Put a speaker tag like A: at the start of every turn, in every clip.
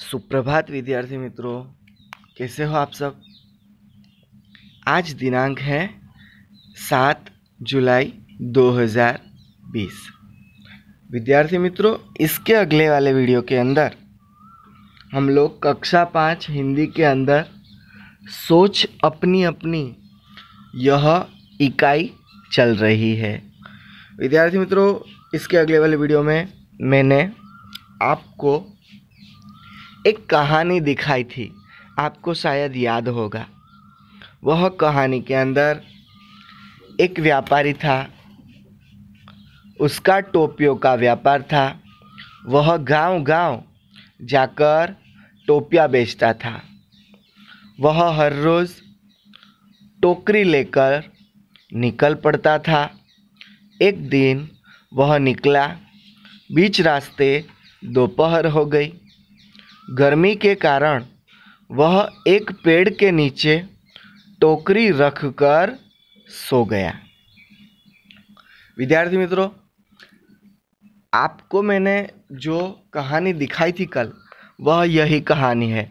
A: सुप्रभात विद्यार्थी मित्रों कैसे हो आप सब आज दिनांक है सात जुलाई 2020 विद्यार्थी मित्रों इसके अगले वाले वीडियो के अंदर हम लोग कक्षा पाँच हिंदी के अंदर सोच अपनी अपनी यह इकाई चल रही है विद्यार्थी मित्रों इसके अगले वाले वीडियो में मैंने आपको एक कहानी दिखाई थी आपको शायद याद होगा वह कहानी के अंदर एक व्यापारी था उसका टोपियों का व्यापार था वह गांव-गांव जाकर टोपिया बेचता था वह हर रोज़ टोकरी लेकर निकल पड़ता था एक दिन वह निकला बीच रास्ते दोपहर हो गई गर्मी के कारण वह एक पेड़ के नीचे टोकरी रखकर सो गया विद्यार्थी मित्रों आपको मैंने जो कहानी दिखाई थी कल वह यही कहानी है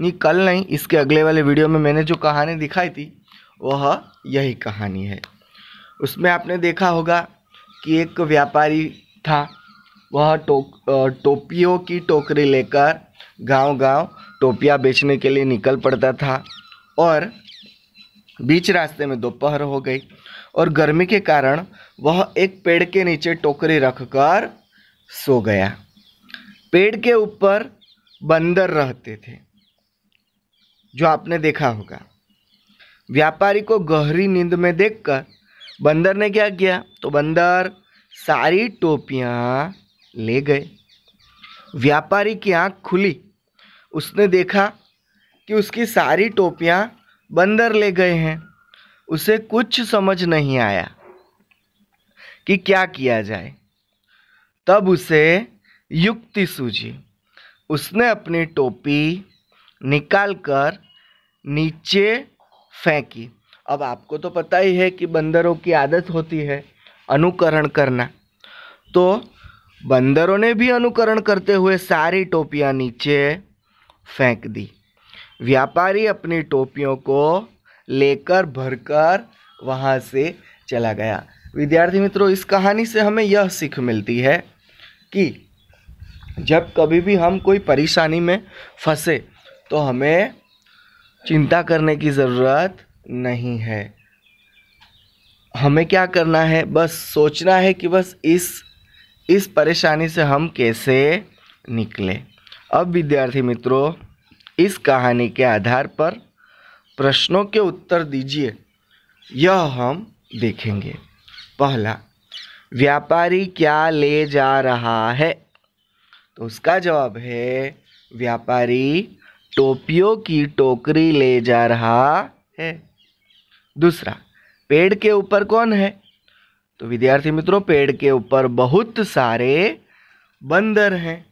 A: नहीं कल नहीं इसके अगले वाले वीडियो में मैंने जो कहानी दिखाई थी वह यही कहानी है उसमें आपने देखा होगा कि एक व्यापारी था वह टो टोपियों की टोकरी लेकर गांव-गांव टोपिया बेचने के लिए निकल पड़ता था और बीच रास्ते में दोपहर हो गई और गर्मी के कारण वह एक पेड़ के नीचे टोकरी रखकर सो गया पेड़ के ऊपर बंदर रहते थे जो आपने देखा होगा व्यापारी को गहरी नींद में देखकर बंदर ने क्या किया तो बंदर सारी टोपियाँ ले गए व्यापारी की आंख खुली उसने देखा कि उसकी सारी टोपियाँ बंदर ले गए हैं उसे कुछ समझ नहीं आया कि क्या किया जाए तब उसे युक्ति सूझी उसने अपनी टोपी निकाल कर नीचे फेंकी अब आपको तो पता ही है कि बंदरों की आदत होती है अनुकरण करना तो बंदरों ने भी अनुकरण करते हुए सारी टोपियाँ नीचे फेंक दी व्यापारी अपनी टोपियों को लेकर भरकर वहाँ से चला गया विद्यार्थी मित्रों इस कहानी से हमें यह सीख मिलती है कि जब कभी भी हम कोई परेशानी में फंसे तो हमें चिंता करने की ज़रूरत नहीं है हमें क्या करना है बस सोचना है कि बस इस इस परेशानी से हम कैसे निकलें अब विद्यार्थी मित्रों इस कहानी के आधार पर प्रश्नों के उत्तर दीजिए यह हम देखेंगे पहला व्यापारी क्या ले जा रहा है तो उसका जवाब है व्यापारी टोपियों की टोकरी ले जा रहा है दूसरा पेड़ के ऊपर कौन है तो विद्यार्थी मित्रों पेड़ के ऊपर बहुत सारे बंदर हैं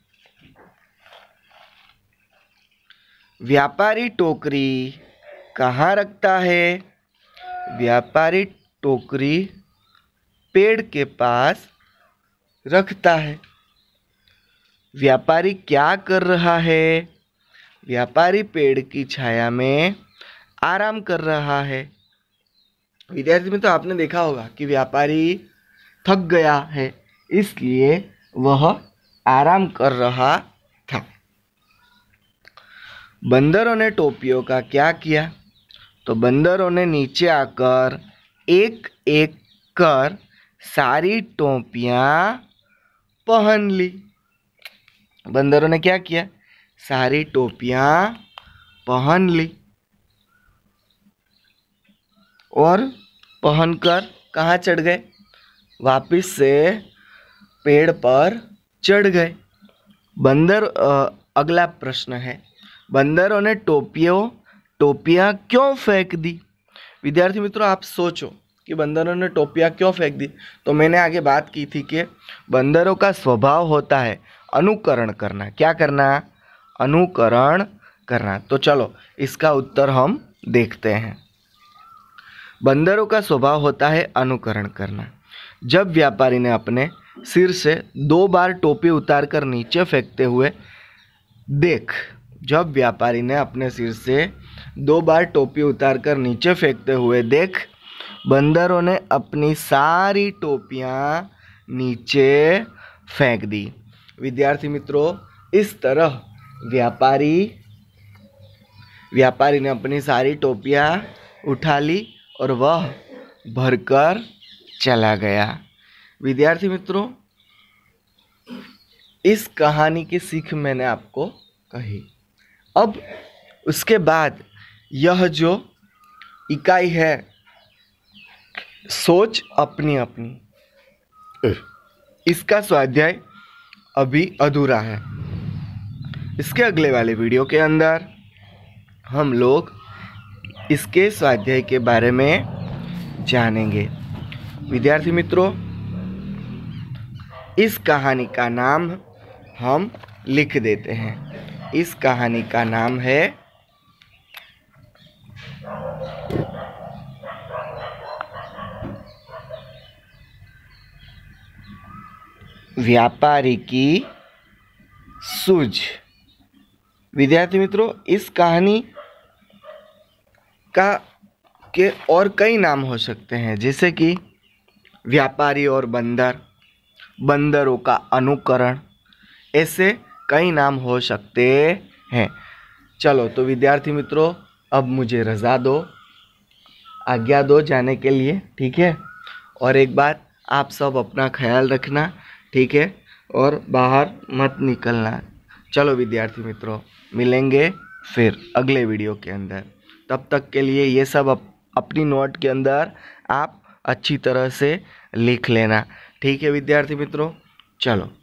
A: व्यापारी टोकरी कहाँ रखता है व्यापारी टोकरी पेड़ के पास रखता है व्यापारी क्या कर रहा है व्यापारी पेड़ की छाया में आराम कर रहा है विद्यार्थी में तो आपने देखा होगा कि व्यापारी थक गया है इसलिए वह आराम कर रहा बंदरों ने टोपियों का क्या किया तो बंदरों ने नीचे आकर एक एक कर सारी टोपियाँ पहन ली बंदरों ने क्या किया सारी टोपियाँ पहन ली और पहनकर कहाँ चढ़ गए वापस से पेड़ पर चढ़ गए बंदर अगला प्रश्न है बंदरों ने टोपियों टोपियाँ क्यों फेंक दी विद्यार्थी मित्रों आप सोचो कि बंदरों ने टोपियाँ क्यों फेंक दी तो मैंने आगे बात की थी कि बंदरों का स्वभाव होता है अनुकरण करना क्या करना अनुकरण करना तो चलो इसका उत्तर हम देखते हैं बंदरों का स्वभाव होता है अनुकरण करना जब व्यापारी ने अपने सिर से दो बार टोपी उतारकर नीचे फेंकते हुए देख जब व्यापारी ने अपने सिर से दो बार टोपी उतारकर नीचे फेंकते हुए देख बंदरों ने अपनी सारी टोपियाँ नीचे फेंक दी विद्यार्थी मित्रों इस तरह व्यापारी व्यापारी ने अपनी सारी टोपियाँ उठा ली और वह भरकर चला गया विद्यार्थी मित्रों इस कहानी की सीख मैंने आपको कही अब उसके बाद यह जो इकाई है सोच अपनी अपनी इसका स्वाध्याय अभी अधूरा है इसके अगले वाले वीडियो के अंदर हम लोग इसके स्वाध्याय के बारे में जानेंगे विद्यार्थी मित्रों इस कहानी का नाम हम लिख देते हैं इस कहानी का नाम है व्यापारी की सूझ विद्यार्थी मित्रों इस कहानी का के और कई नाम हो सकते हैं जैसे कि व्यापारी और बंदर बंदरों का अनुकरण ऐसे कई नाम हो सकते हैं चलो तो विद्यार्थी मित्रों अब मुझे रज़ा दो आज्ञा दो जाने के लिए ठीक है और एक बात आप सब अपना ख्याल रखना ठीक है और बाहर मत निकलना चलो विद्यार्थी मित्रों मिलेंगे फिर अगले वीडियो के अंदर तब तक के लिए ये सब अप, अपनी नोट के अंदर आप अच्छी तरह से लिख लेना ठीक है विद्यार्थी मित्रों चलो